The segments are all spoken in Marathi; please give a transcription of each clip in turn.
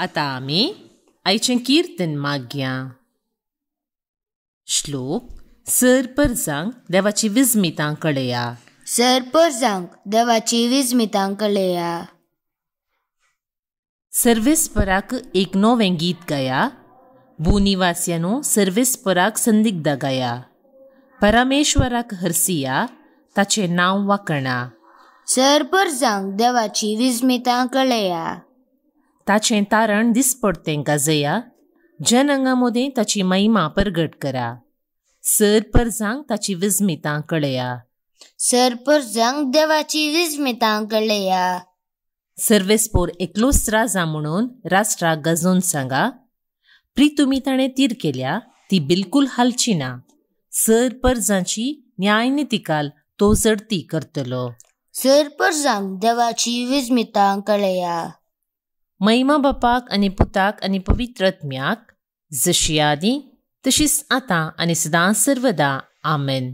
आता आम्ही आईचे कीर्तन मागया श्लोक सरपरजांक देवाची विजमितां कळया सरपरजांक देवाची विजमितां कळया सर्वेस्पराक एक नोवें गीत गाया भूनिवास्यानो सर्वेस्पराक संदिग्ध गाया परमेश्वराक हरसिया ताचें नांव वाकणा सरपरजांक देवाची विजमितां कळया ताचें तारण दिसपट तेंका जया जनंगा मोदें ताची महिमा परगट करा सर पर जांग ताची विजमितां कळया सर पर जांग देवाची विजमितां कळया सर्वेस्पोर एकलोच राजा म्हणून राष्ट्राक गजोवन सांगा प्री तुमी ताणें तीर केल्या ती बिलकुल हालची ना सर परजांची नितिकाल तो जडती करतलो सर पर जांग देवाची विजमितां कळया मैमा बापाक आणि पुताक आणि पवित्रत्म्याक आत्म्याक जशी आदी तशीच आतां आनी सदां सर्वदा आमेन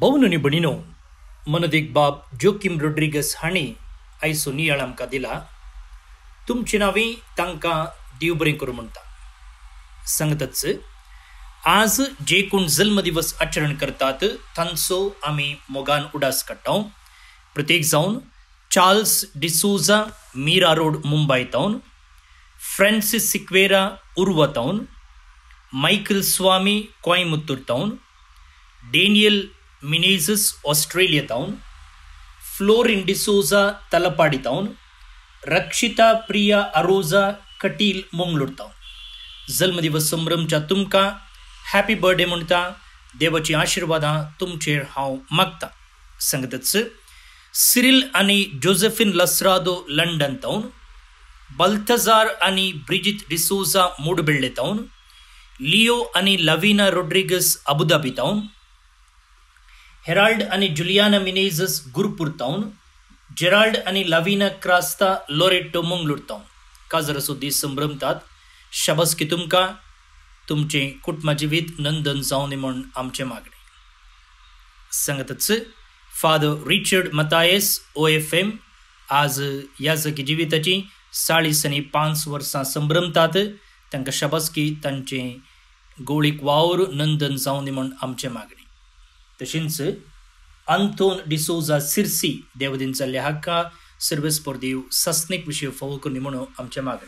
బౌనుని బుణిను रोड्रिगस దిగ్బాబ్ जोकिम नियाळ आमकां ಐಸು ನಿಯಾಳಾಮಕ ದಿಲ तांकां ತಾಂಕಾ बरें करूं म्हणटा सांगतच आज जे कोण जन्मदिवस आचरण करतात तांचो आमी मोगान उडास काडटा प्रत्येक जावन चार्ल्स डिसोझा मीरा रोड मुंबय तावन फ्रान्सिस सिक्वेरा उर्वा तावन मायकल स्वामी कोयमुत्तूर तावन डेनियल ಫ್ಲೋರಿನ್ ಡಿಸೋಜಾ ತಲಪಾಡಿ ರಕ್ಷಿ ಅರೋಜಾ ಕಟೀಲ್ ಸಿರಿಲ್ ಅನಿ ಜೋಸೆಫಿನ್ ಲಸ್ರಾದೋ ಲಂಡನ್ ಟೌನ್ ಬಲ್ತಜಾರ್ ಅನಿ ಬ್ರಿಜಿತ್ ಡಿಸೋಜಾ ಲಿಯೋ ಅನಿ ಲವೀನಾ ರೊಡ್ರಿಗಸ್ ಅಬುದಾಬಿ ಟೌನ್ हेराल्ड आणि जुलियाना मिनेझस गुरपुरताऊन जेराल्ड आणि लाविना क्रास्ता लोरेटो मंगलुरताऊन दिस संभ्रमतात शाबस्की तुमका तुमचे कुटुंबा नंदन जावं न्ही आमचे मागणे सांगतच Father Richard Mathias O F M आज याजकी जिविताची चाळीस आणि पाच वर्सां संभ्रमतात शबस की तांचे गोळीक वावर नंदन जावं न्ही म्हण आमचे मागणे तशेंच अंतोन डिसोजा सिरसी देवदिनचा लेहाका सर्वेस देव सस्नेक विषय फावो करनी म्हणून आमच्या तुमका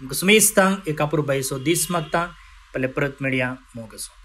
तुमकां सुमेस्तांक एक पुरबाई सो दीस मागता परत मेळया मोगसो